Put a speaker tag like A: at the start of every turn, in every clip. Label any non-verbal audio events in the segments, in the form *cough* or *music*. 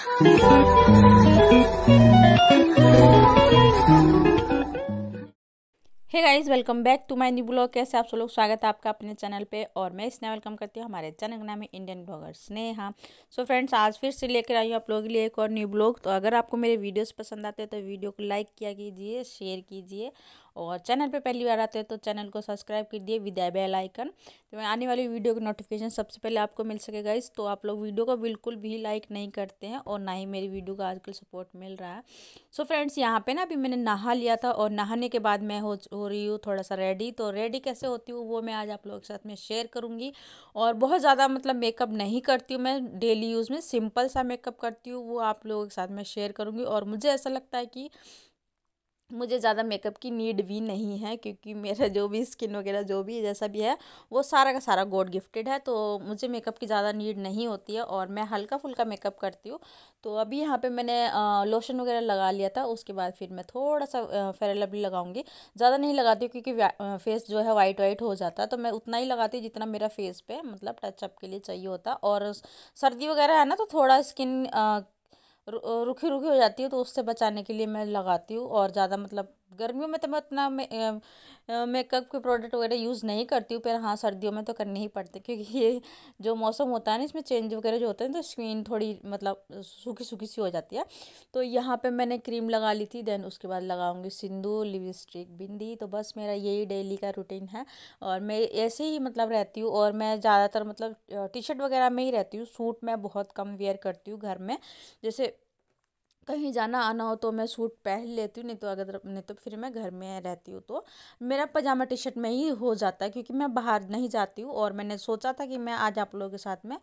A: hey guys welcome back to my new blog कैसे आप सब लोग स्वागत है आपका अपने चैनल पे और मैं इसने वेलकम करती हूँ हमारे चैनल का नाम है Indian blogger Sneha so friends आज फिर से लेकर आई हूँ आप लोगों के लिए एक और न्यू ब्लॉग तो अगर आपको मेरे वीडियोस पसंद आते हैं तो वीडियो को लाइक किया कीजिए शेयर कीजिए और चैनल पे पहली बार आते हैं तो चैनल को सब्सक्राइब कर दिए विद्या बेल आइकन तो मैं आने वाली वीडियो की नोटिफिकेशन सबसे पहले आपको मिल सकेगा इस तो आप लोग वीडियो को बिल्कुल भी लाइक नहीं करते हैं और ना ही मेरी वीडियो का आजकल सपोर्ट मिल रहा है सो फ्रेंड्स यहाँ पर ना अभी मैंने नहा लिया था और नहाने के बाद मैं हो हो रही हूँ थोड़ा सा रेडी तो रेडी कैसे होती हूँ वो मैं आज आप लोगों के साथ में शेयर करूँगी और बहुत ज़्यादा मतलब मेकअप नहीं करती हूँ मैं डेली यूज़ में सिंपल सा मेकअप करती हूँ वो आप लोगों के साथ में शेयर करूँगी और मुझे ऐसा लगता है कि मुझे ज़्यादा मेकअप की नीड भी नहीं है क्योंकि मेरा जो भी स्किन वगैरह जो भी जैसा भी है वो सारा का सारा गॉड गिफ्टेड है तो मुझे मेकअप की ज़्यादा नीड नहीं होती है और मैं हल्का फुल्का मेकअप करती हूँ तो अभी यहाँ पे मैंने लोशन वगैरह लगा लिया था उसके बाद फिर मैं थोड़ा सा फेयर भी लगाऊंगी ज़्यादा नहीं लगाती हूँ क्योंकि फेस जो है वाइट वाइट हो जाता है तो मैं उतना ही लगाती हूँ जितना मेरा फेस पे मतलब टचअप के लिए चाहिए होता और सर्दी वगैरह है ना तो थोड़ा स्किन रुखी रुखी हो जाती है तो उससे बचाने के लिए मैं लगाती हूँ और ज़्यादा मतलब गर्मियों में तो मैं उतना मेकअप के प्रोडक्ट वगैरह यूज़ नहीं करती हूँ पर हाँ सर्दियों में तो करने ही पड़ते क्योंकि ये जो मौसम होता है ना इसमें चेंज वगैरह जो होते हैं तो स्किन थोड़ी मतलब सूखी सूखी सी हो जाती है तो यहाँ पे मैंने क्रीम लगा ली थी देन उसके बाद लगाऊंगी सिंदूर लिपस्टिक बिंदी तो बस मेरा यही डेली का रूटीन है और मैं ऐसे ही मतलब रहती हूँ और मैं ज़्यादातर मतलब टी शर्ट वगैरह में ही रहती हूँ सूट मैं बहुत कम वेयर करती हूँ घर में जैसे कहीं जाना आना हो तो मैं सूट पहन लेती हूँ नहीं तो अगर नहीं तो फिर मैं घर में रहती हूँ तो मेरा पजामा टी शर्ट में ही हो जाता है क्योंकि मैं बाहर नहीं जाती हूँ और मैंने सोचा था कि मैं आज आप लोगों के साथ में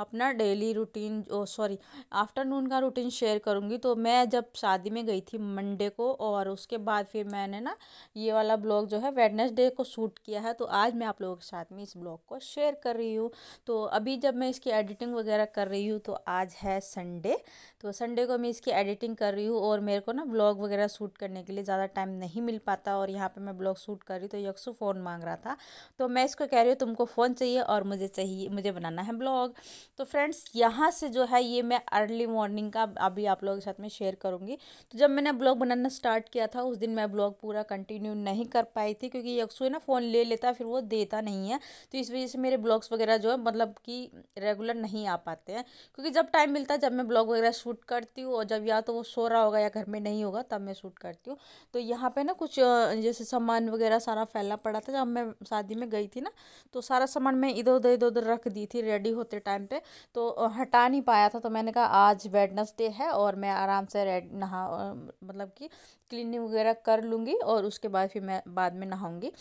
A: अपना डेली रूटीन सॉरी आफ्टरनून का रूटीन शेयर करूँगी तो मैं जब शादी में गई थी मंडे को और उसके बाद फिर मैंने ना ये वाला ब्लॉग जो है वेडनेसडे को शूट किया है तो आज मैं आप लोगों के साथ में इस ब्लॉग को शेयर कर रही हूँ तो अभी जब मैं इसकी एडिटिंग वगैरह कर रही हूँ तो आज है संडे तो संडे को मैं इसकी एडिट एडिटिंग कर रही हूँ और मेरे को ना ब्लॉग वगैरह शूट करने के लिए ज़्यादा टाइम नहीं मिल पाता और यहाँ पे मैं ब्लॉग शूट कर रही तो यक्सु फ़ोन मांग रहा था तो मैं इसको कह रही हूँ तुमको फ़ोन चाहिए और मुझे चाहिए मुझे बनाना है ब्लॉग तो फ्रेंड्स यहाँ से जो है ये मैं अर्ली मॉर्निंग का अभी आप लोगों के साथ में शेयर करूँगी तो जब मैंने ब्लॉग बनाना स्टार्ट किया था उस दिन मैं ब्लॉग पूरा कंटिन्यू नहीं कर पाई थी क्योंकि यक्सु ना फ़ोन ले लेता फिर वो देता नहीं है तो इस वजह से मेरे ब्लॉग्स वगैरह जो है मतलब कि रेगुलर नहीं आ पाते हैं क्योंकि जब टाइम मिलता है जब मैं ब्लॉग वगैरह शूट करती हूँ और जब या तो वो सो रहा होगा या घर में नहीं होगा तब मैं शूट करती हूँ तो यहाँ पे ना कुछ जैसे सामान वगैरह सारा फैला पड़ा था जब मैं शादी में गई थी ना तो सारा सामान मैं इधर उधर इधर उधर रख दी थी रेडी होते टाइम पे तो हटा नहीं पाया था तो मैंने कहा आज वेडनसडे है और मैं आराम से रेड नहा मतलब कि क्लीनिंग वगैरह कर लूँगी और उसके बाद फिर मैं बाद में नहाऊँगी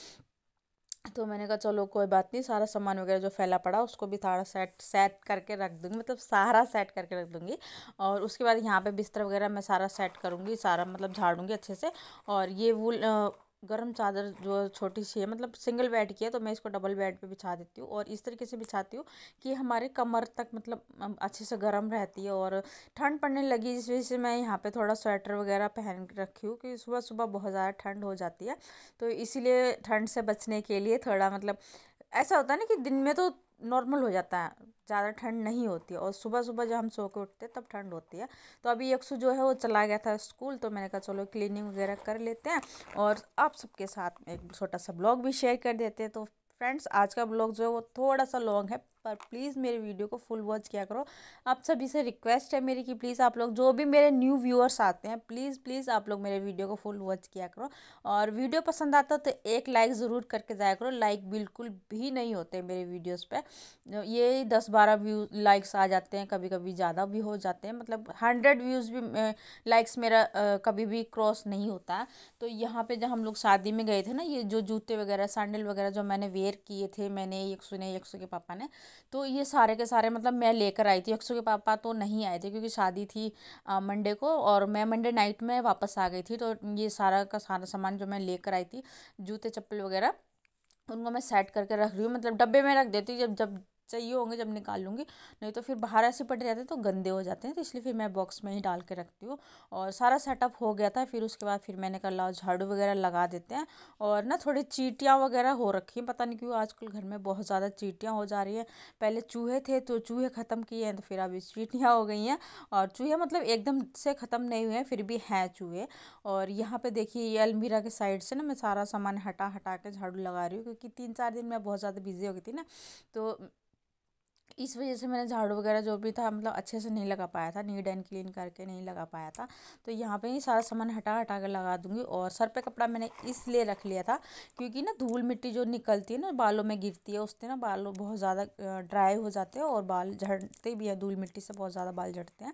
A: तो मैंने कहा चलो कोई बात नहीं सारा सामान वगैरह जो फैला पड़ा उसको भी सारा सेट सेट करके रख दूँगी मतलब सारा सेट करके रख दूँगी और उसके बाद यहाँ पे बिस्तर वगैरह मैं सारा सेट करूँगी सारा मतलब झाड़ूँगी अच्छे से और ये वूल गर्म चादर जो छोटी सी है मतलब सिंगल बेड की है तो मैं इसको डबल बेड पे बिछा देती हूँ और इस तरीके से बिछाती हूँ कि हमारे कमर तक मतलब अच्छे से गर्म रहती है और ठंड पड़ने लगी इस वजह से मैं यहाँ पे थोड़ा स्वेटर वगैरह पहन रखी हूँ क्योंकि सुबह सुबह बहुत ज़्यादा ठंड हो जाती है तो इसीलिए ठंड से बचने के लिए थोड़ा मतलब ऐसा होता है ना कि दिन में तो नॉर्मल हो जाता है ज़्यादा ठंड नहीं होती और सुबह सुबह जब हम सो के उठते तब ठंड होती है तो अभी यक्सु जो है वो चला गया था स्कूल तो मैंने कहा चलो क्लीनिंग वगैरह कर लेते हैं और आप सबके साथ एक छोटा सा ब्लॉग भी शेयर कर देते हैं तो फ्रेंड्स आज का ब्लॉग जो है वो थोड़ा सा लॉन्ग है पर प्लीज़ मेरे वीडियो को फुल वॉच किया करो आप सभी से रिक्वेस्ट है मेरी कि प्लीज़ आप लोग जो भी मेरे न्यू व्यूअर्स आते हैं प्लीज़ प्लीज़ आप लोग मेरे वीडियो को फुल वॉच किया करो और वीडियो पसंद आता तो एक लाइक ज़रूर करके जाया करो लाइक बिल्कुल भी नहीं होते मेरे वीडियोज़ पर ये दस बारह व्यू लाइक्स आ जाते हैं कभी कभी ज़्यादा भी हो जाते हैं मतलब हंड्रेड व्यूज़ भी लाइक्स मेरा कभी भी क्रॉस नहीं होता तो यहाँ पर जब हम लोग शादी में गए थे ना ये जो जूते वगैरह सैंडल वगैरह जो मैंने वेयर किए थे मैंने एक सुने एक के पापा ने तो ये सारे के सारे मतलब मैं लेकर आई थी अक्सु के पापा तो नहीं आए थे क्योंकि शादी थी मंडे को और मैं मंडे नाइट में वापस आ गई थी तो ये सारा का सारा सामान जो मैं लेकर आई थी जूते चप्पल वगैरह उनको मैं सेट करके रख रही हूँ मतलब डब्बे में रख देती हूँ जब जब चाहिए होंगे जब निकाल लूँगी नहीं तो फिर बाहर ऐसे पड़े रहते हैं तो गंदे हो जाते हैं तो इसलिए फिर मैं बॉक्स में ही डाल के रखती हूँ और सारा सेटअप हो गया था फिर उसके बाद फिर मैंने कहा लाओ झाड़ू वगैरह लगा देते हैं और ना थोड़ी चीटियाँ वगैरह हो रखी हैं पता नहीं क्यों आजकल घर में बहुत ज़्यादा चीटियाँ हो जा रही हैं पहले चूहे थे तो चूहे ख़त्म किए हैं तो फिर अभी चीटियाँ हो गई हैं और चूहे मतलब एकदम से ख़त्म नहीं हुए हैं फिर भी हैं चूहे और यहाँ पर देखिए ये अलमीरा के साइड से ना मैं सारा सामान हटा हटा के झाड़ू लगा रही हूँ क्योंकि तीन चार दिन मैं बहुत ज़्यादा बिजी हो गई थी ना तो इस वजह से मैंने झाड़ू वगैरह जो भी था मतलब अच्छे से नहीं लगा पाया था नीट एंड क्लीन करके नहीं लगा पाया था तो यहाँ पे ही सारा सामान हटा हटा कर लगा दूँगी और सर पे कपड़ा मैंने इसलिए रख लिया था क्योंकि ना धूल मिट्टी जो निकलती है ना बालों में गिरती है उससे ना बाल बहुत ज़्यादा ड्राई हो जाते हैं और बाल झड़ते भी हैं धूल मिट्टी से बहुत ज़्यादा बाल झड़ते हैं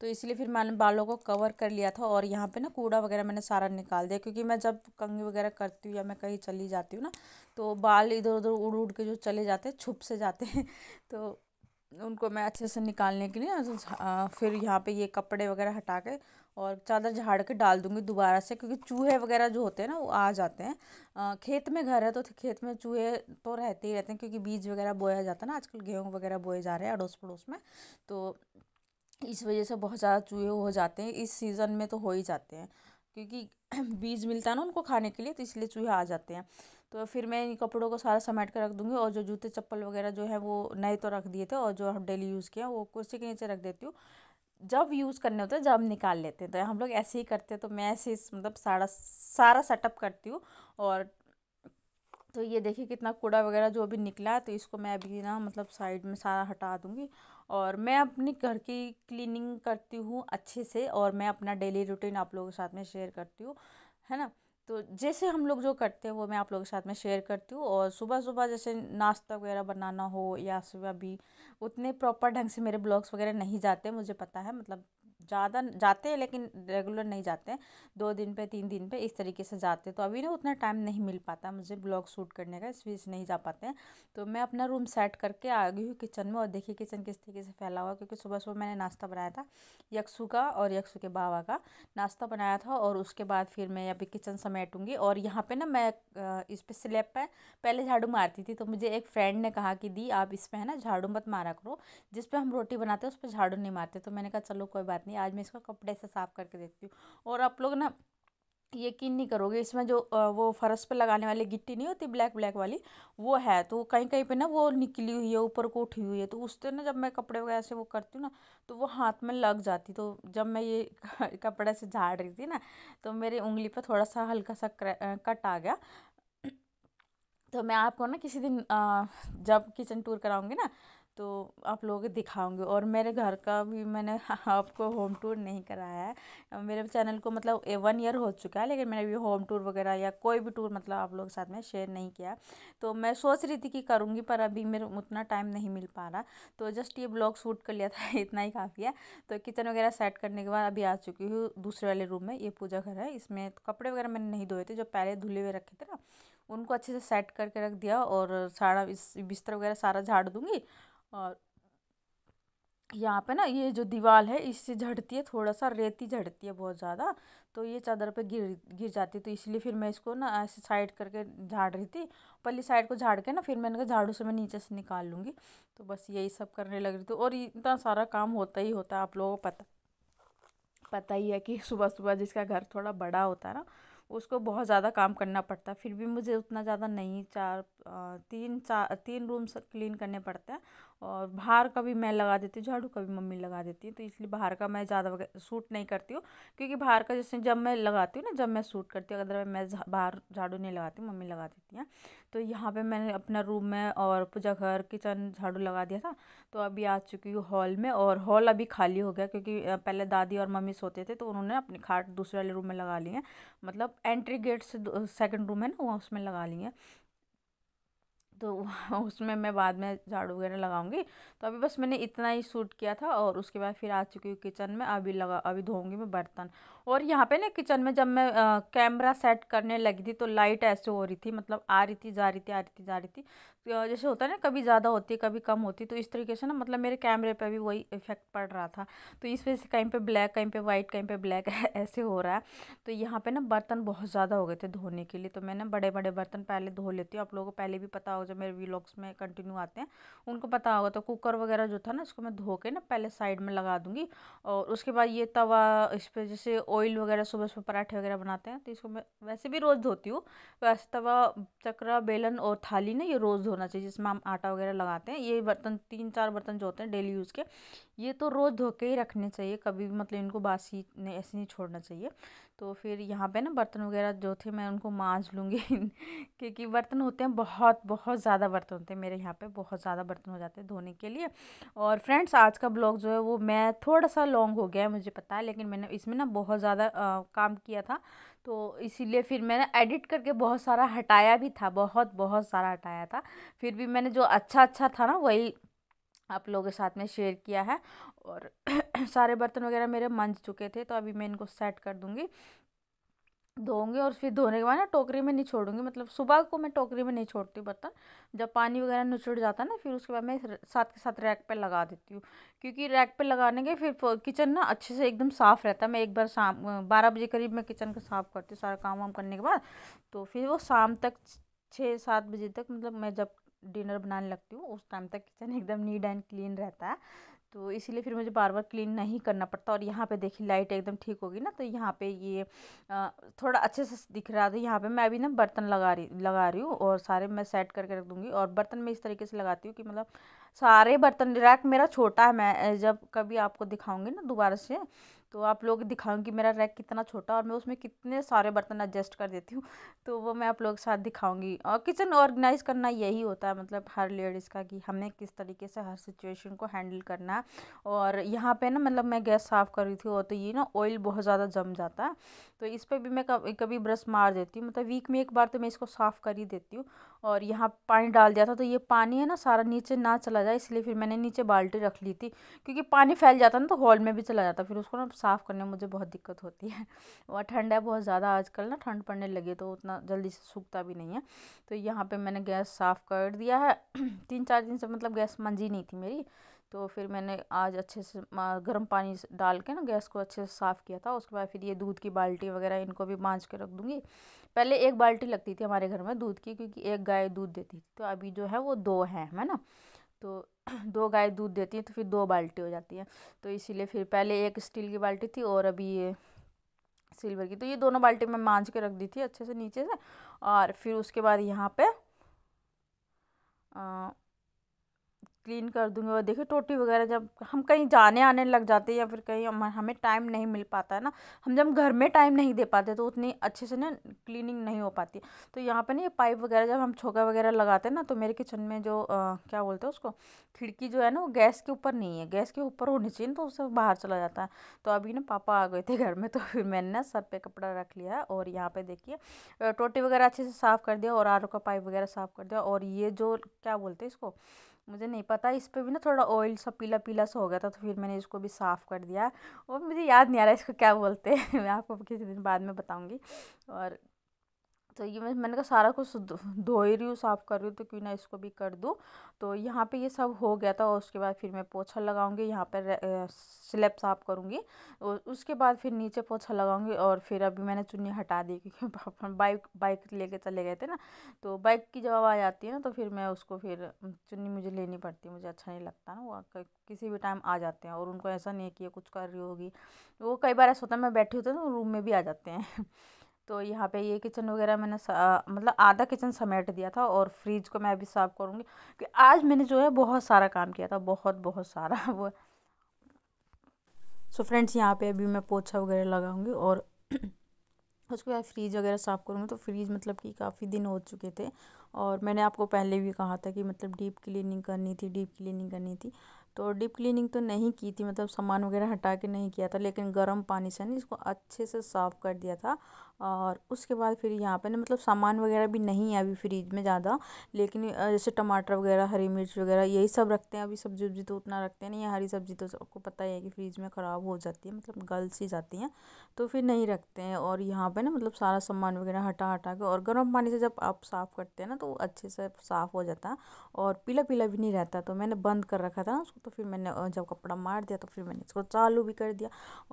A: तो इसलिए फिर मैंने बालों को कवर कर लिया था और यहाँ पे ना कूड़ा वगैरह मैंने सारा निकाल दिया क्योंकि मैं जब कंघी वगैरह करती हूँ या मैं कहीं चली जाती हूँ ना तो बाल इधर उधर उड़ उड़ के जो चले जाते हैं छुप से जाते हैं *laughs* तो उनको मैं अच्छे से निकालने के लिए ना फिर यहाँ पे ये कपड़े वगैरह हटा के और चादर झाड़ के डाल दूँगी दोबारा से क्योंकि चूहे वगैरह जो होते हैं ना वो आ जाते हैं आ, खेत में घर है तो खेत में चूहे तो रहते ही रहते हैं क्योंकि बीज वगैरह बोया जाता है ना आजकल गेहूँ वगैरह बोए जा रहे हैं अड़ोस पड़ोस में तो इस वजह से बहुत ज़्यादा चूहे हो जाते हैं इस सीज़न में तो हो ही जाते हैं क्योंकि *clears throat* बीज मिलता है ना उनको खाने के लिए तो इसलिए चूहे आ जाते हैं तो फिर मैं इन कपड़ों को सारा समेट कर रख दूँगी और जो जूते चप्पल वगैरह जो है वो नए तो रख दिए थे और जो हम डेली यूज़ किए हैं वो कुर्सी के नीचे रख देती हूँ जब यूज़ करने होते हैं जब निकाल लेते हैं तो हम लोग ऐसे ही करते हैं तो मैं ऐसे मतलब सारा सारा सेटअप करती हूँ और तो ये देखिए कितना कूड़ा वगैरह जो अभी निकला है तो इसको मैं अभी ना मतलब साइड में सारा हटा दूँगी और मैं अपनी घर की क्लीनिंग करती हूँ अच्छे से और मैं अपना डेली रूटीन आप लोगों के साथ में शेयर करती हूँ है ना तो जैसे हम लोग जो करते हैं वो मैं आप लोगों के साथ में शेयर करती हूँ और सुबह सुबह जैसे नाश्ता वगैरह बनाना हो या सुबह भी उतने प्रॉपर ढंग से मेरे ब्लॉग्स वगैरह नहीं जाते मुझे पता है मतलब ज़्यादा जाते हैं लेकिन रेगुलर नहीं जाते हैं दो दिन पे तीन दिन पे इस तरीके से जाते हैं तो अभी ना उतना टाइम नहीं मिल पाता मुझे ब्लॉग शूट करने का इस वजह से नहीं जा पाते हैं तो मैं अपना रूम सेट करके आ गई हूँ किचन में और देखिए किचन किस तरीके से फैला हुआ क्योंकि सुबह सुबह मैंने नाश्ता बनाया था यक्सु का और यक्सु के बाबा का नाश्ता बनाया था और उसके बाद फिर मैं अभी किचन समेटूँगी और यहाँ पर ना मैं इस पर स्लेब पर पहले झाड़ू मारती थी तो मुझे एक फ्रेंड ने कहा कि दी आप इस पर है ना झाड़ू मत मारा करो जिस पर हम रोटी बनाते हैं उस पर झाड़ू नहीं मारते तो मैंने कहा चलो कोई बात बात नहीं आज मैं इसको कपड़े से साफ़ करके देखती हूँ और आप लोग ना यकीन नहीं करोगे इसमें जो वो फर्श पे लगाने वाली गिट्टी नहीं होती ब्लैक ब्लैक वाली वो है तो कहीं कहीं पे ना वो निकली हुई है ऊपर को उठी हुई है तो उससे ना जब मैं कपड़े वगैरह से वो करती हूँ ना तो वो हाथ में लग जाती तो जब मैं ये *laughs* कपड़े से झाड़ रही थी ना तो मेरी उंगली पर थोड़ा सा हल्का सा कट आ गया *clears throat* तो मैं आपको ना किसी दिन जब किचन टूर कराऊंगी ना तो आप लोगों को दिखाऊंगी और मेरे घर का भी मैंने *laughs* आपको होम टूर नहीं कराया है मेरे चैनल को मतलब वन ईयर हो चुका है लेकिन मैंने भी होम टूर वगैरह या कोई भी टूर मतलब आप लोगों के साथ में शेयर नहीं किया तो मैं सोच रही थी कि करूँगी पर अभी मेरे उतना टाइम नहीं मिल पा रहा तो जस्ट ये ब्लॉग शूट कर लिया था *laughs* इतना ही काफ़ी है तो किचन वगैरह सेट करने के बाद अभी आ चुकी हूँ दूसरे वाले रूम में ये पूजा घर है इसमें कपड़े वगैरह मैंने नहीं धोए थे जो पहले धुले हुए रखे थे ना उनको अच्छे से सेट करके रख दिया और सारा बिस्तर वगैरह सारा झाड़ दूँगी और यहाँ पे ना ये जो दीवार है इससे झड़ती है थोड़ा सा रेती झड़ती है बहुत ज़्यादा तो ये चादर पे गिर गिर जाती है तो इसलिए फिर मैं इसको ना ऐसे साइड करके झाड़ रही थी पहली साइड को झाड़ के ना फिर मैंने कहा झाड़ू से मैं नीचे से निकाल लूँगी तो बस यही सब करने लग रही थी और इतना सारा काम होता ही होता है आप लोगों को पता पता ही है कि सुबह सुबह जिसका घर थोड़ा बड़ा होता है ना उसको बहुत ज़्यादा काम करना पड़ता है फिर भी मुझे उतना ज़्यादा नहीं चार तीन चार तीन रूम्स क्लीन करने पड़ते हैं और बाहर का भी मैं लगा देती हूँ झाड़ू का भी मम्मी लगा देती है तो इसलिए बाहर का मैं ज़्यादा सूट नहीं करती हूँ क्योंकि बाहर का जैसे जब मैं लगाती हूँ ना जब मैं सूट करती हूँ अगर मैं बाहर झाड़ू नहीं लगाती मम्मी लगा देती हैं तो यहाँ पर मैंने अपना रूम में और पूजा घर किचन झाड़ू लगा दिया था तो अभी आ चुकी हूँ हॉल में और हॉल अभी खाली हो गया क्योंकि पहले दादी और मम्मी सोते थे तो उन्होंने अपनी खाट दूसरे वाले रूम में लगा ली है मतलब एंट्री गेट से सेकेंड रूम है ना वहाँ उसमें लगा ली है तो *laughs* उसमें मैं बाद में झाड़ू वगैरह लगाऊंगी तो अभी बस मैंने इतना ही सूट किया था और उसके बाद फिर आ चुकी हूँ किचन में अभी लगा अभी धोऊंगी मैं बर्तन और यहाँ पे ना किचन में जब मैं आ, कैमरा सेट करने लगी थी तो लाइट ऐसे हो रही थी मतलब आ रही थी जा रही थी आ रही थी जा रही थी तो जैसे होता है ना कभी ज़्यादा होती कभी कम होती तो इस तरीके से ना मतलब मेरे कैमरे पर भी वही इफेक्ट पड़ रहा था तो इस वजह से कहीं पर ब्लैक कहीं पर वाइट कहीं पर ब्लैक *laughs* ऐसे हो रहा है तो यहाँ पर ना बर्तन बहुत ज़्यादा हो गए थे धोने के लिए तो मैं ना बड़े बड़े बर्तन पहले धो लेती हूँ आप लोगों को पहले भी पता होगा जो मेरे वीलॉग्स में कंटिन्यू आते हैं उनको पता होगा तो कुकर वगैरह जो था ना उसको मैं धो के ना पहले साइड में लगा दूँगी और उसके बाद ये तवा इस पर जैसे ऑयल वगैरह सुबह सुबह पराठे वगैरह बनाते हैं तो इसको मैं वैसे भी रोज़ धोती हूँ वैसे तवा चक्रा बेलन और थाली ना ये रोज़ धोना चाहिए जिसमें हम आटा वगैरह लगाते हैं ये बर्तन तीन चार बर्तन जो होते हैं डेली यूज़ के ये तो रोज़ धो के ही रखने चाहिए कभी भी मतलब इनको बासी ऐसे नहीं छोड़ना चाहिए तो फिर यहाँ पे ना बर्तन वगैरह जो थे मैं उनको मांझ लूँगी *laughs* क्योंकि बर्तन होते हैं बहुत बहुत ज़्यादा बर्तन होते हैं मेरे यहाँ पे बहुत ज़्यादा बर्तन हो जाते हैं धोने के लिए और फ्रेंड्स आज का ब्लॉग जो है वो मैं थोड़ा सा लॉन्ग हो गया है मुझे पता है लेकिन मैंने इसमें ना बहुत ज़्यादा काम किया था तो इसीलिए फिर मैंने एडिट करके बहुत सारा हटाया भी था बहुत बहुत सारा हटाया था फिर भी मैंने जो अच्छा अच्छा था ना वही आप लोगों के साथ में शेयर किया है और *clears throat* सारे बर्तन वगैरह मेरे मंज चुके थे तो अभी मैं इनको सेट कर दूँगी धोंगी और फिर धोने के बाद ना टोकरी में नहीं छोड़ूंगी मतलब सुबह को मैं टोकरी में नहीं छोड़ती बर्तन जब पानी वगैरह निचुड़ जाता है ना फिर उसके बाद मैं साथ के साथ रैक पे लगा देती हूँ क्योंकि रैक पे लगाने के फिर किचन ना अच्छे से एकदम साफ़ रहता है मैं एक बार शाम बारह बजे करीब मैं किचन को साफ़ करती हूँ सारा काम वाम करने के बाद तो फिर वो शाम तक छः सात बजे तक मतलब मैं जब डिनर बनाने लगती हूँ उस टाइम तक किचन एकदम नीट एंड क्लीन रहता है तो इसीलिए फिर मुझे बार बार क्लीन नहीं करना पड़ता और यहाँ पे देखिए लाइट एकदम ठीक होगी ना तो यहाँ पे ये थोड़ा अच्छे से दिख रहा था यहाँ पे मैं अभी ना बर्तन लगा रही लगा रही हूँ और सारे मैं सेट करके रख दूँगी और बर्तन मैं इस तरीके से लगाती हूँ कि मतलब सारे बर्तन रैक मेरा छोटा है मैं जब कभी आपको दिखाऊँगी ना दोबारा से तो आप लोग दिखाऊंगी मेरा रैक कितना छोटा और मैं उसमें कितने सारे बर्तन एडजस्ट कर देती हूँ तो वो मैं आप लोगों के साथ दिखाऊंगी और किचन ऑर्गेनाइज करना यही होता है मतलब हर लेडीज़ का कि हमें किस तरीके से हर सिचुएशन को हैंडल करना है और यहाँ पे ना मतलब मैं गैस साफ़ कर रही थी और तो ये ना ऑयल बहुत ज़्यादा जम जाता है तो इस पर भी मैं कभी कभी ब्रश मार देती हूँ मतलब वीक में एक बार तो मैं इसको साफ़ कर ही देती हूँ और यहाँ पानी डाल दिया था तो ये पानी है ना सारा नीचे ना चला जाए इसलिए फिर मैंने नीचे बाल्टी रख ली थी क्योंकि पानी फैल जाता ना तो हॉल में भी चला जाता फिर उसको ना साफ़ करने में मुझे बहुत दिक्कत होती है *laughs* और ठंड है बहुत ज़्यादा आजकल ना ठंड पड़ने लगे तो उतना जल्दी से सूखता भी नहीं है तो यहाँ पे मैंने गैस साफ़ कर दिया है *clears throat* तीन चार दिन से मतलब गैस मंजी नहीं थी मेरी तो फिर मैंने आज अच्छे से गर्म पानी डाल के ना गैस को अच्छे से साफ़ किया था उसके बाद फिर ये दूध की बाल्टी वगैरह इनको भी मांझ के रख दूँगी पहले एक बाल्टी लगती थी हमारे घर में दूध की क्योंकि एक गाय दूध देती थी तो अभी जो है वो दो हैं है ना तो *clears throat* दो गाय दूध देती है तो फिर दो बाल्टी हो जाती है तो इसीलिए फिर पहले एक स्टील की बाल्टी थी और अभी ये सिल्वर की तो ये दोनों बाल्टी मैं मांझ के रख दी थी अच्छे से नीचे से और फिर उसके बाद यहाँ पे क्लीन कर दूँगी और देखिए टोटी वगैरह जब हम कहीं जाने आने लग जाते हैं या फिर कहीं हम हमें टाइम नहीं मिल पाता है ना हम जब घर में टाइम नहीं दे पाते तो उतनी अच्छे से ना क्लीनिंग नहीं हो पाती तो यहाँ पे ना ये पाइप वगैरह जब हम छोका वगैरह लगाते हैं ना तो मेरे किचन में जो आ, क्या बोलते हैं उसको खिड़की जो है ना वो गैस के ऊपर नहीं है गैस के ऊपर होनी चाहिए ना तो उससे बाहर चला जाता है तो अभी ना पापा आ गए थे घर में तो फिर मैंने ना सर पर कपड़ा रख लिया और यहाँ पर देखिए टोटी वगैरह अच्छे से साफ़ कर दिया और आर का पाइप वगैरह साफ़ कर दिया और ये जो क्या बोलते हैं इसको मुझे नहीं पता इस पर भी ना थोड़ा ऑयल सा पीला पीला सा हो गया था तो फिर मैंने इसको भी साफ़ कर दिया और मुझे याद नहीं आ रहा इसको क्या बोलते हैं *laughs* मैं आपको किसी दिन बाद में बताऊँगी और तो ये मैं मैंने कहा सारा कुछ धो ही रही हूँ साफ़ कर रही हूँ तो क्यों ना इसको भी कर दूँ तो यहाँ पे ये सब हो गया था और उसके बाद फिर मैं पोछा लगाऊंगी यहाँ पर स्लेब साफ़ करूँगी और उसके बाद फिर नीचे पोछा लगाऊंगी और फिर अभी मैंने चुन्नी हटा दी क्योंकि *laughs* पापा बाइक बाइक लेके चले गए थे ना तो बाइक की जब आवाज़ आती है ना तो फिर मैं उसको फिर चुन्नी मुझे लेनी पड़ती है मुझे अच्छा नहीं लगता ना वो किसी भी टाइम आ जाते हैं और उनको ऐसा नहीं है कि ये कुछ कर रही होगी वो कई बार ऐसा होता है मैं बैठी होती हूँ तो रूम में भी आ जाते हैं तो यहाँ पे ये किचन वगैरह मैंने मतलब आधा किचन समेट दिया था और फ्रिज को मैं अभी साफ़ करूँगी कि आज मैंने जो है बहुत सारा काम किया था बहुत बहुत सारा *laughs* वो सो फ्रेंड्स यहाँ पे अभी मैं पोछा वगैरह लगाऊंगी और *clears throat* उसके बाद फ्रीज वगैरह साफ़ करूँगी तो फ्रीज मतलब कि काफ़ी दिन हो चुके थे और मैंने आपको पहले भी कहा था कि मतलब डीप क्लिनिंग करनी थी डीप क्लिनिंग करनी थी तो डीप क्लिनिंग तो नहीं की थी मतलब सामान वगैरह हटा के नहीं किया था लेकिन गर्म पानी से ना इसको अच्छे से साफ़ कर दिया था और उसके बाद फिर यहाँ पे ना मतलब सामान वगैरह भी नहीं है अभी फ्रिज में ज़्यादा लेकिन जैसे टमाटर वगैरह हरी मिर्च वगैरह यही सब रखते हैं अभी सब्जी वब्जी तो उतना रखते नहीं है हरी सब्जी तो सबको पता ही है कि फ्रिज में ख़राब हो जाती है मतलब गल सी जाती हैं तो फिर नहीं रखते हैं और यहाँ पर ना मतलब सारा सामान वगैरह हटा हटा के और गर्म पानी से जब आप साफ़ करते हैं ना तो अच्छे से साफ़ हो जाता है और पीला पीला भी नहीं रहता तो मैंने बंद कर रखा था ना उसको तो फिर मैंने जब कपड़ा मार दिया तो फिर मैंने इसको चालू भी कर दिया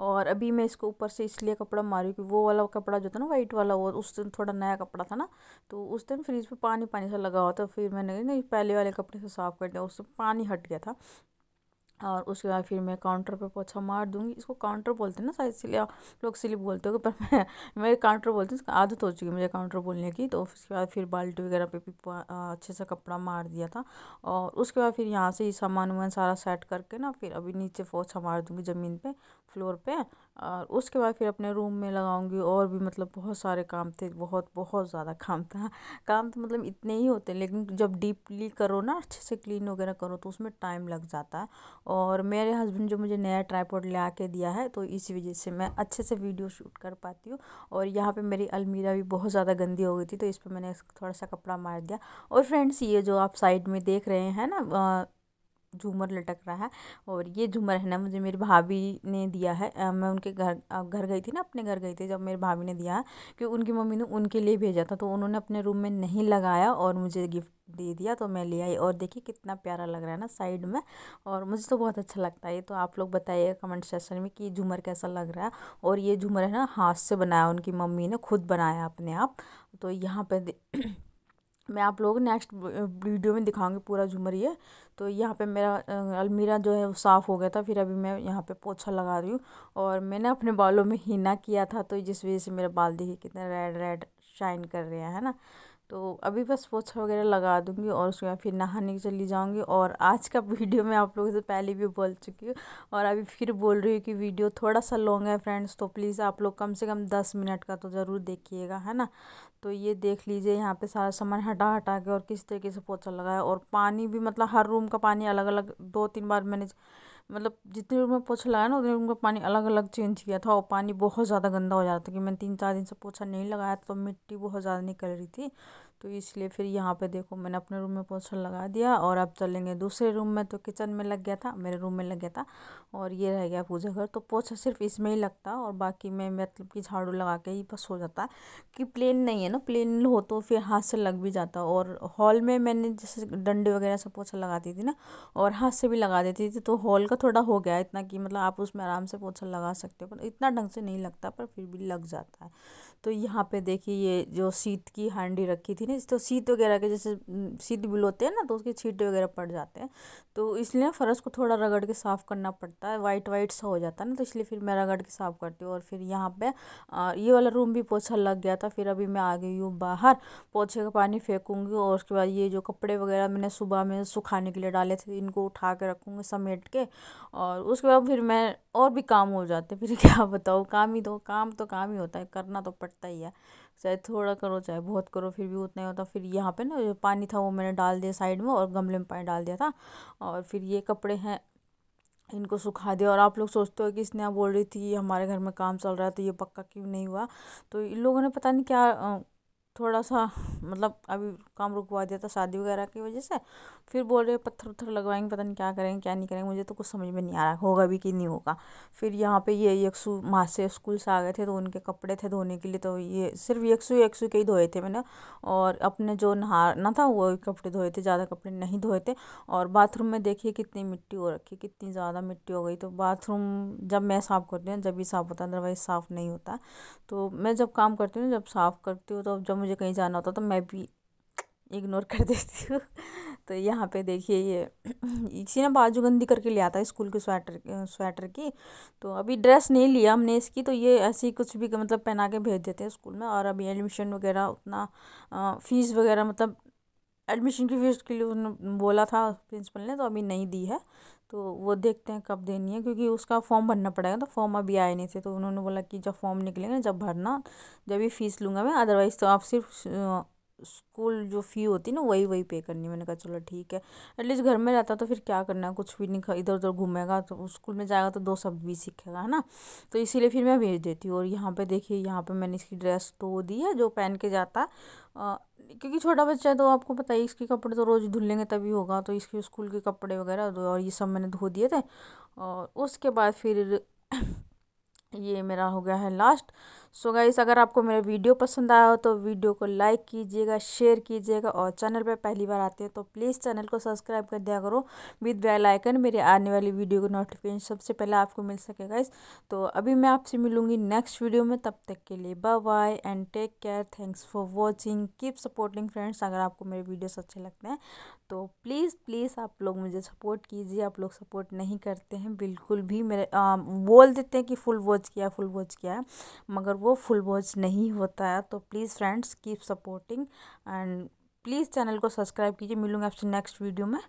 A: और अभी मैं इसको ऊपर से इसलिए कपड़ा मारूँ कि वो वाला कपड़ा जो था ना वाइट वाला वो उस दिन थोड़ा नया कपड़ा था ना तो उस दिन फ्रिज पे पानी पानी सा लगा हुआ था फिर मैंने नहीं पहले वाले कपड़े से साफ़ कर दिया उससे पानी हट गया था और उसके बाद फिर मैं काउंटर पे पोछा मार दूंगी इसको काउंटर बोलते हैं ना शायद सिली लोग सिली बोलते हो पर मैं मेरे काउंटर बोलती हूँ आदत हो चुकी है मुझे काउंटर बोलने की तो उसके बाद फिर बाल्टी वगैरह पे भी अच्छे से कपड़ा मार दिया था और उसके बाद फिर यहाँ से ही सामान वामान सारा सेट करके ना फिर अभी नीचे पोछा मार दूँगी ज़मीन पर फ्लोर पर और उसके बाद फिर अपने रूम में लगाऊंगी और भी मतलब बहुत सारे काम थे बहुत बहुत ज़्यादा काम था काम तो मतलब इतने ही होते हैं लेकिन जब डीपली करो ना अच्छे से क्लीन वगैरह करो तो उसमें टाइम लग जाता है और मेरे हस्बैंड जो मुझे नया ट्राईपोर्ट ले आके दिया है तो इसी वजह से मैं अच्छे से वीडियो शूट कर पाती हूँ और यहाँ पर मेरी अलमीरा भी बहुत ज़्यादा गंदी हो गई थी तो इस पर मैंने थोड़ा सा कपड़ा मार दिया और फ्रेंड्स ये जो आप साइड में देख रहे हैं ना झूमर लटक रहा है और ये झूमर है ना मुझे मेरी भाभी ने दिया है आ, मैं उनके घर घर गई थी ना अपने घर गई थी जब मेरी भाभी ने दिया है कि उनकी मम्मी ने उनके लिए भेजा था तो उन्होंने अपने रूम में नहीं लगाया और मुझे गिफ्ट दे दिया तो मैं ले आई और देखिए कितना प्यारा लग रहा है ना साइड में और मुझे तो बहुत अच्छा लगता है ये तो आप लोग बताइए कमेंट सेक्शन में कि झूमर कैसा लग रहा है और ये झूमर है ना हाथ से बनाया उनकी मम्मी ने खुद बनाया अपने आप तो यहाँ पर *clears throat* मैं आप लोग नेक्स्ट वीडियो में दिखाऊंगी पूरा झूमर ये तो यहाँ पे मेरा अलमीरा जो है वो साफ़ हो गया था फिर अभी मैं यहाँ पे पोछा लगा रही हूँ और मैंने अपने बालों में हीना किया था तो जिस वजह से मेरे बाल देखिए कितने रेड रेड शाइन कर रहे हैं है ना तो अभी बस पोछा वगैरह लगा दूँगी और उसके बाद फिर नहाने चली जाऊँगी और आज का वीडियो मैं आप लोगों से पहले भी बोल चुकी हूँ और अभी फिर बोल रही हूँ कि वीडियो थोड़ा सा लॉन्ग है फ्रेंड्स तो प्लीज़ आप लोग कम से कम दस मिनट का तो ज़रूर देखिएगा है ना तो ये देख लीजिए यहाँ पे सारा सामान हटा हटा के और किस तरीके से पोछा लगाया और पानी भी मतलब हर रूम का पानी अलग अलग दो तीन बार मैंने मतलब जितनी देर में पोछा लगाया ना उतनी देर में पानी अलग अलग चेंज किया था और पानी बहुत ज़्यादा गंदा हो जाता था कि मैंने तीन चार दिन से पोछा नहीं लगाया तो मिट्टी बहुत ज़्यादा निकल रही थी तो इसलिए फिर यहाँ पे देखो मैंने अपने रूम में पोस्टर लगा दिया और अब चलेंगे दूसरे रूम में तो किचन में लग गया था मेरे रूम में लग गया था और ये रह गया पूजा घर तो पोछा सिर्फ इसमें ही लगता और बाकी में मतलब कि झाड़ू लगा के ही बस हो जाता कि प्लेन नहीं है ना प्लेन हो तो फिर हाथ से लग भी जाता और हॉल में मैंने जैसे डंडे वगैरह से पोछा लगाती थी ना और हाथ से भी लगा देती थी तो हॉल का थोड़ा हो गया इतना कि मतलब आप उसमें आराम से पोछा लगा सकते हो पर इतना ढंग से नहीं लगता पर फिर भी लग जाता है तो यहाँ पर देखिए ये जो सीत की हांडी रखी थी नहीं तो सीत वगैरह के जैसे सीट बिलोते हैं ना तो उसके छीटे वगैरह पड़ जाते हैं तो इसलिए फ़र्श को थोड़ा रगड़ के साफ़ करना पड़ता है वाइट वाइट सा हो जाता है ना तो इसलिए फिर मैं रगड़ के साफ़ करती हूँ और फिर यहाँ पे ये वाला रूम भी पोछा लग गया था फिर अभी मैं आ गई हूँ बाहर पोछे का पानी फेंकूँगी और उसके बाद ये जो कपड़े वगैरह मैंने सुबह में सुखाने के लिए डाले थे इनको उठा के रखूँगी समेट के और उसके बाद फिर मैं और भी काम हो जाते फिर *laughs* क्या बताऊँ काम ही तो काम तो काम ही होता है करना तो पड़ता ही है चाहे थोड़ा करो चाहे बहुत करो फिर भी उतना ही होता फिर यहाँ पे ना जो पानी था वो मैंने डाल दिया साइड में और गमले में पानी डाल दिया था और फिर ये कपड़े हैं इनको सुखा दिया और आप लोग सोचते हो कि इसने बोल रही थी हमारे घर में काम चल रहा है तो ये पक्का क्यों नहीं हुआ तो इन लोगों ने पता नहीं क्या थोड़ा सा मतलब अभी काम रुकवा दिया था शादी वगैरह की वजह से फिर बोल रहे पत्थर उत्थर लगवाएंगे पता नहीं क्या करेंगे क्या नहीं करेंगे मुझे तो कुछ समझ में नहीं आ रहा होगा भी कि नहीं होगा फिर यहाँ पे ये यकसू माँ से स्कूल से आ गए थे तो उनके कपड़े थे धोने के लिए तो ये सिर्फ यकसू यकसू के ही धोए थे मैंने और अपने जो ना था वो कपड़े धोए थे ज़्यादा कपड़े नहीं धोए थे और बाथरूम में देखिए कितनी मिट्टी हो रखी कितनी ज़्यादा मिट्टी हो गई तो बाथरूम जब मैं साफ़ करती हूँ जब भी साफ़ होता है अदरवाइज़ साफ़ नहीं होता तो मैं जब काम करती हूँ जब साफ़ करती हूँ तो जब मुझे कहीं जाना होता तो मैं भी इग्नोर कर देती हूँ तो यहाँ पे देखिए ये इसी ने गंदी करके लिया था स्कूल के स्वेटर स्वेटर की तो अभी ड्रेस नहीं लिया हमने इसकी तो ये ऐसे ही कुछ भी मतलब पहना के भेज देते हैं स्कूल में और अभी एडमिशन वगैरह उतना फ़ीस वगैरह मतलब एडमिशन की फ़ीस के लिए उन्होंने बोला था प्रिंसिपल ने तो अभी नहीं दी है तो वो देखते हैं कब देनी है क्योंकि उसका फॉर्म भरना पड़ेगा तो फॉर्म अभी आए नहीं थे तो उन्होंने बोला कि जब फॉर्म निकलेंगे जब भरना जब भी फ़ीस लूँगा मैं अदरवाइज़ तो आप सिर्फ स्कूल जो फ़ी होती है ना वही वही पे करनी मैंने कहा चलो ठीक है एटलीस्ट घर में रहता तो फिर क्या करना है कुछ भी नहीं इधर उधर घूमेगा तो स्कूल में जाएगा तो दो शब्द भी सीखेगा है ना तो इसीलिए फिर मैं भेज देती हूँ और यहाँ पे देखिए यहाँ पे मैंने इसकी ड्रेस तो दी है जो पहन के जाता क्योंकि छोटा बच्चा है तो आपको पता ही इसके कपड़े तो रोज़ धुलेंगे तभी होगा तो इसके स्कूल के कपड़े वगैरह और ये सब मैंने धो दिए थे और उसके बाद फिर *coughs* ये मेरा हो गया है लास्ट सो गाइस अगर आपको मेरा वीडियो पसंद आया हो तो वीडियो को लाइक कीजिएगा शेयर कीजिएगा और चैनल पर पहली बार आते हैं तो प्लीज़ चैनल को सब्सक्राइब कर दिया करो विद बेल आइकन मेरे आने वाली वीडियो को नोटिफिकेशन सबसे पहले आपको मिल सके गाइस तो अभी मैं आपसे मिलूंगी नेक्स्ट वीडियो में तब तक के लिए bye bye and take care thanks for watching keep supporting friends अगर आपको मेरे वीडियोस अच्छे लगते हैं तो प्लीज़ प्लीज़ आप लोग मुझे सपोर्ट कीजिए आप लोग सपोर्ट नहीं करते हैं बिल्कुल भी मेरे बोल देते हैं कि फुल वॉच किया फुल वॉच किया मगर वो फुल वॉच नहीं होता है तो please friends keep supporting and please channel को सब्सक्राइब कीजिए मिलूंगा आपसे नेक्स्ट वीडियो में